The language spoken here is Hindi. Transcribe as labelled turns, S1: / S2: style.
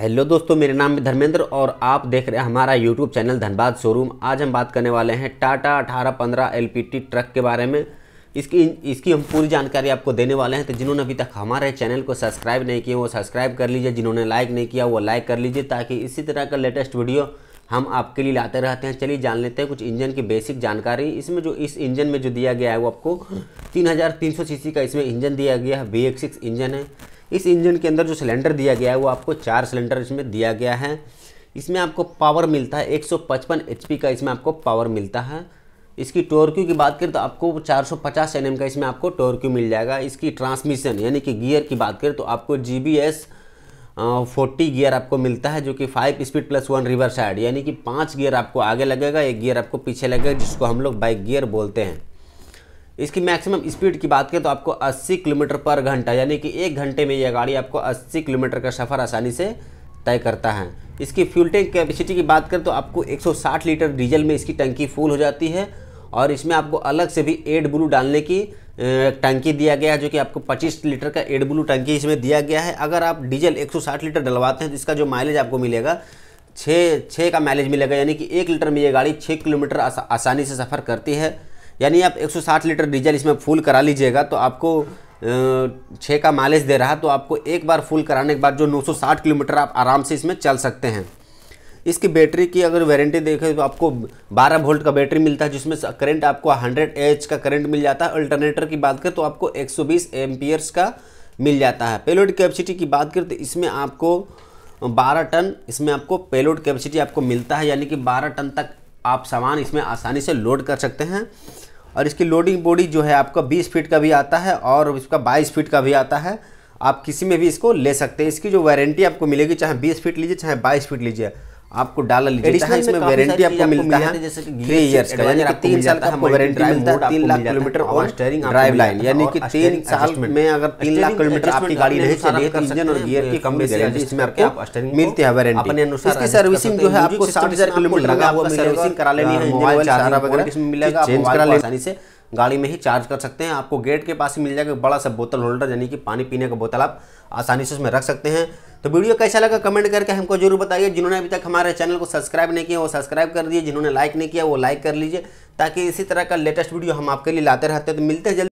S1: हेलो दोस्तों मेरा नाम है धर्मेंद्र और आप देख रहे हैं हमारा यूट्यूब चैनल धनबाद शोरूम आज हम बात करने वाले हैं टाटा 1815 एलपीटी ट्रक के बारे में इसकी इसकी हम पूरी जानकारी आपको देने वाले हैं तो जिन्होंने अभी तक हमारे चैनल को सब्सक्राइब नहीं किया वो सब्सक्राइब कर लीजिए जिन्होंने लाइक नहीं किया वो लाइक कर लीजिए ताकि इसी तरह का लेटेस्ट वीडियो हम आपके लिए लाते रहते हैं चलिए जान लेते हैं कुछ इंजन की बेसिक जानकारी इसमें जो इस इंजन में जो दिया गया है वो आपको तीन हज़ार का इसमें इंजन दिया गया है वी इंजन है इस इंजन के अंदर जो सिलेंडर दिया गया है वो आपको चार सिलेंडर इसमें दिया गया है इसमें आपको पावर मिलता है 155 सौ का इसमें आपको पावर मिलता है इसकी टोरक्यू की बात करें तो आपको 450 एनएम का इसमें आपको टोरक्यू मिल जाएगा इसकी ट्रांसमिशन यानी कि गियर की बात करें तो आपको G B S forty gear आपको मिलता है जो कि five speed plus one reverse यानी कि पाँच गियर आपको आगे लगेगा एक गियर आपको पीछे लगेगा जिसको हम लोग बाइक गियर बोलते हैं इसकी मैक्सिमम स्पीड की बात करें तो आपको 80 किलोमीटर पर घंटा यानी कि एक घंटे में यह गाड़ी आपको 80 किलोमीटर का सफ़र आसानी से तय करता है इसकी फ्यूल टैंक कैपेसिटी की बात करें तो आपको 160 लीटर डीजल में इसकी टंकी फुल हो जाती है और इसमें आपको अलग से भी एड ब्लू डालने की टंकी दिया गया है जो कि आपको 25 लीटर का एड ब्लू टंकी इसमें दिया गया है अगर आप डीजल 160 लीटर डलवाते हैं तो इसका जो माइलेज आपको मिलेगा छः छः का माइलेज मिलेगा यानी कि एक लीटर में ये गाड़ी छः किलोमीटर आसा, आसानी से सफ़र करती है यानी आप 160 लीटर डीजल इसमें फुल करा लीजिएगा तो आपको छः का माइलेज दे रहा है तो आपको एक बार फुल कराने के बाद जो 960 किलोमीटर आप आराम से इसमें चल सकते हैं इसकी बैटरी की अगर वारंटी देखें तो आपको 12 वोल्ट का बैटरी मिलता है जिसमें करंट आपको 100 एच का करंट मिल जाता है अल्टरनेटर की बात करें तो आपको 120 सौ का मिल जाता है पेलोड कैपेसिटी की बात करें तो इसमें आपको 12 टन इसमें आपको पेलोड कैपेसिटी आपको मिलता है यानी कि 12 टन तक आप सामान इसमें आसानी से लोड कर सकते हैं और इसकी लोडिंग बॉडी जो है आपका 20 फीट का भी आता है और इसका 22 फीट का भी आता है आप किसी में भी इसको ले सकते हैं इसकी जो वारंटी आपको मिलेगी चाहे 20 फीट लीजिए चाहे 22 फीट लीजिए आपको डाला लीजिए इसमें वारंटी आपको मिलता है थ्री इयर्स का यानी तीन साल का आपको वारंटी मिलता है तीन लाख किलोमीटर और स्टेयरिंग ड्राइव लाइन यानी कि तीन साल में अगर तीन लाख किलोमीटर आपकी गाड़ी नहीं चली तो इंजन और गियर की कम भी गारंटी इसमें आपको मिलती है वारंटी इसकी सर्विसिंग जो है आपको साठ हजार किलोमीटर लगा हुआ सर्विसिंग करा लेनी है मोबाइल चार्जर वगैरह इसमें मिलेगा चेंज करा आसानी से गाड़ी में ही चार्ज कर सकते हैं आपको गेट के पास ही मिल जाएगा बड़ा सा बोतल होल्डर यानी कि पानी पीने का बोतल आप आसानी से उसमें रख सकते हैं तो वीडियो कैसा लगा कमेंट करके हमको जरूर बताइए जिन्होंने अभी तक हमारे चैनल को सब्सक्राइब नहीं किया वो सब्सक्राइब कर दिए जिन्होंने लाइक नहीं किया वो लाइक कर लीजिए ताकि इसी तरह का लेटेस्ट वीडियो हम आपके लिए लाते रहते हैं तो मिलते हैं